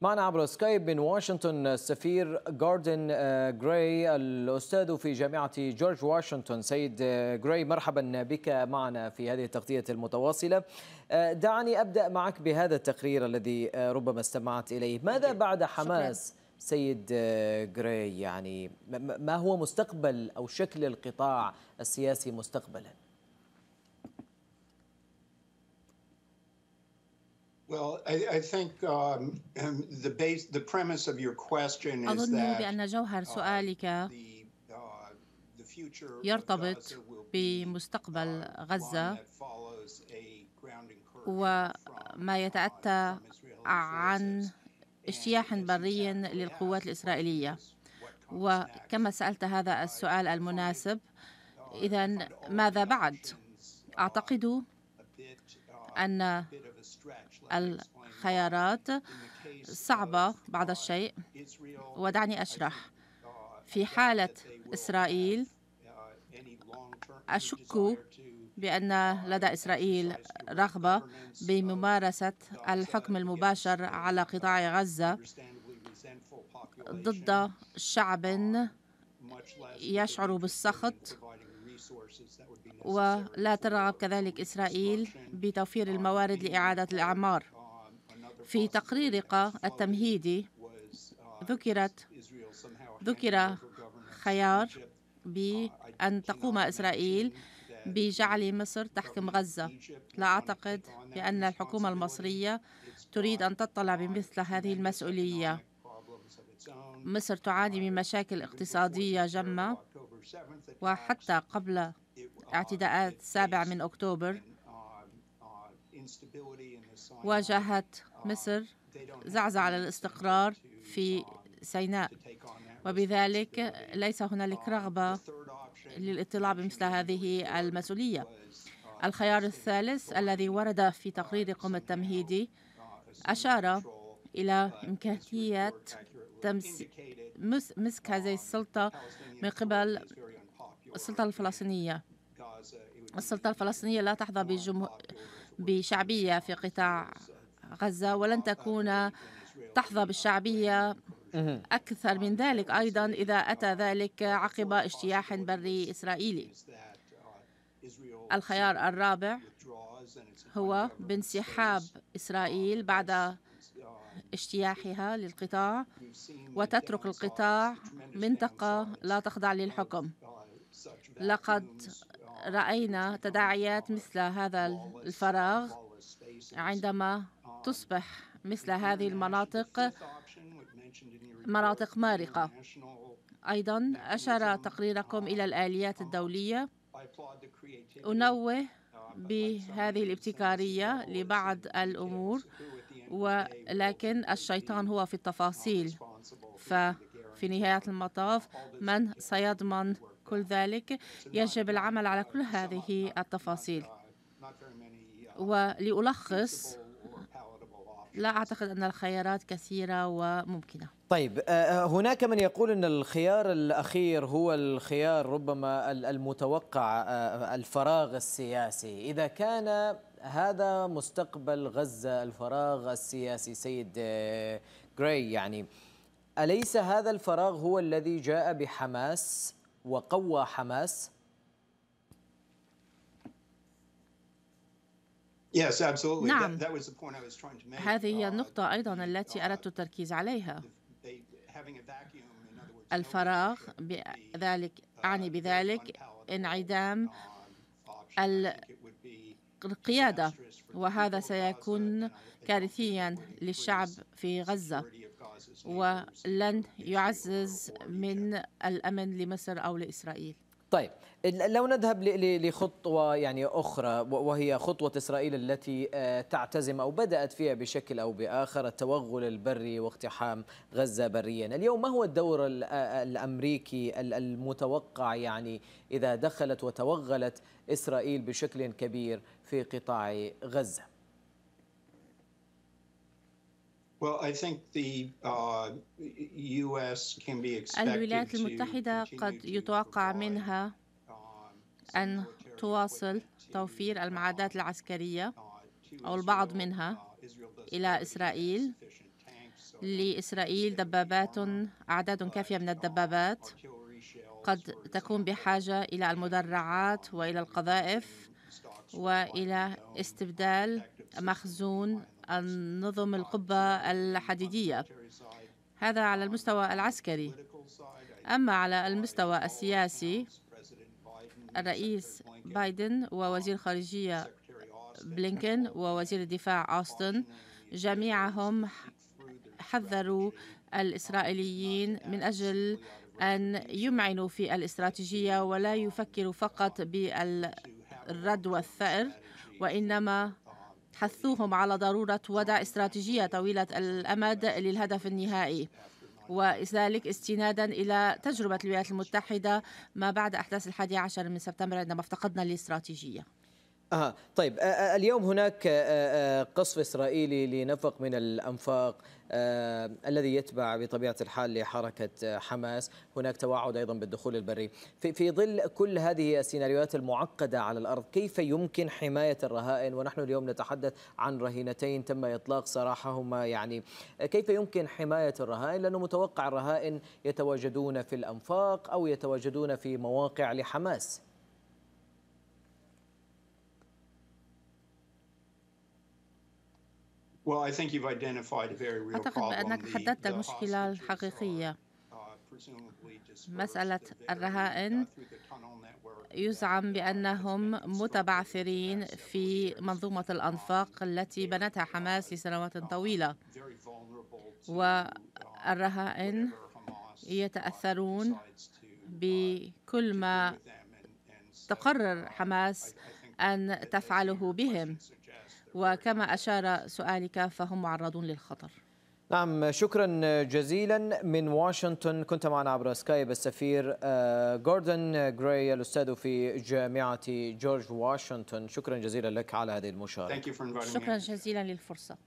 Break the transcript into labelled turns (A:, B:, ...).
A: معنا عبر سكايب من واشنطن السفير جاردن آه، جراي الاستاذ في جامعه جورج واشنطن سيد آه، جراي مرحبا بك معنا في هذه التغطيه المتواصله آه، دعني ابدا معك بهذا التقرير الذي ربما استمعت اليه ماذا بعد حماس سيد جراي يعني ما هو مستقبل او شكل القطاع السياسي مستقبلا
B: أظن بأن جوهر uh, سؤالك uh, يرتبط بمستقبل غزة uh, وما يتأتى عن اجتياح بري للقوات الإسرائيلية وكما سألت هذا السؤال المناسب إذا ماذا بعد؟ أعتقد أن الخيارات صعبة بعض الشيء ودعني أشرح في حالة إسرائيل أشك بأن لدى إسرائيل رغبة بممارسة الحكم المباشر على قطاع غزة ضد شعب يشعر بالسخط
A: ولا
B: ترغب كذلك إسرائيل بتوفير الموارد لإعادة الأعمار
A: um, في
B: تقريرك التمهيدي uh, ذكرت ذكر خيار uh, بأن تقوم إسرائيل بجعل مصر تحكم غزة لا أعتقد بأن الحكومة المصرية تريد أن تطلع بمثل هذه المسؤولية مصر تعاني من مشاكل اقتصادية جمة وحتى قبل اعتداءات 7 من أكتوبر واجهت مصر زعزعة للاستقرار في سيناء وبذلك ليس هنالك رغبة للاطلاع بمثل هذه المسؤولية الخيار الثالث الذي ورد في تقرير قوم التمهيدي أشار إلى إمكانية مسك هذه السلطة من قبل السلطة الفلسطينية السلطة الفلسطينية لا تحظى بشعبية في قطاع غزة ولن تكون تحظى بالشعبية أكثر من ذلك أيضا إذا أتى ذلك عقب اجتياح بري إسرائيلي الخيار الرابع هو بانسحاب إسرائيل بعد اجتياحها للقطاع وتترك القطاع منطقة لا تخضع للحكم لقد رأينا تداعيات مثل هذا الفراغ عندما تصبح مثل هذه المناطق مناطق مارقة أيضا أشار تقريركم إلى الآليات الدولية أنوه بهذه الابتكارية لبعض الأمور ولكن الشيطان هو في التفاصيل ففي نهاية المطاف من سيضمن كل ذلك يجب العمل على كل هذه التفاصيل ولألخص لا أعتقد أن الخيارات كثيرة وممكنة
A: طيب آه، آه، هناك من يقول أن الخيار الأخير هو الخيار ربما المتوقع آه، الفراغ السياسي إذا كان هذا مستقبل غزة الفراغ السياسي سيد جراي يعني أليس هذا الفراغ هو الذي جاء بحماس وقوى حماس؟ نعم
B: هذه هي uh, النقطة أيضا التي uh, أردت التركيز عليها الفراغ uh, بذلك أعني بذلك انعدام القيادة وهذا سيكون كارثيا للشعب في غزة ولن يعزز من الأمن لمصر أو لإسرائيل
A: طيب لو نذهب لخطوه يعني اخرى وهي خطوه اسرائيل التي آه، تعتزم او بدات فيها بشكل او باخر التوغل البري واقتحام غزه بريا، اليوم ما هو الدور آه، الامريكي المتوقع يعني اذا دخلت وتوغلت اسرائيل بشكل كبير في قطاع غزه؟ Uh, الولايات المتحدة قد
B: يتوقع منها um, أن تواصل توفير المعدات uh, العسكرية أو البعض منها uh, إلى إسرائيل لإسرائيل دبابات أعداد كافية من الدبابات قد تكون بحاجة إلى المدرعات وإلى القذائف وإلى استبدال مخزون النظم القبة الحديدية هذا على المستوى العسكري أما على المستوى السياسي الرئيس بايدن ووزير خارجية بلينكن ووزير الدفاع أوستن جميعهم حذروا الإسرائيليين من أجل أن يمعنوا في الاستراتيجية ولا يفكروا فقط بال الرد والثأر وإنما حثوهم على ضرورة وضع استراتيجية طويلة الأمد للهدف النهائي وذلك استنادا إلى تجربة الولايات المتحدة ما بعد أحداث الحادي عشر من سبتمبر عندما افتقدنا الاستراتيجية
A: آه طيب اليوم هناك قصف إسرائيلي لنفق من الأنفاق الذي يتبع بطبيعة الحال لحركة حماس هناك توعد أيضا بالدخول البري في, في ظل كل هذه السيناريوهات المعقدة على الأرض كيف يمكن حماية الرهائن ونحن اليوم نتحدث عن رهينتين تم إطلاق سراحهما يعني كيف يمكن حماية الرهائن لأنه متوقع الرهائن يتواجدون في الأنفاق أو يتواجدون في مواقع لحماس
B: أعتقد بأنك حددت المشكلة الحقيقية uh, مسألة الرهائن يزعم بأنهم متبعثرين في منظومة الأنفاق uh, التي بنتها uh, حماس لسنوات طويلة والرهائن يتأثرون بكل ما تقرر حماس أن تفعله بهم وكما أشار سؤالك فهم معرضون للخطر
A: نعم شكرا جزيلا من واشنطن كنت معنا عبر سكايب السفير آه، جوردن غراي الأستاذ في جامعة جورج واشنطن شكرا جزيلا لك على هذه المشاركة شكرا
B: جزيلا للفرصة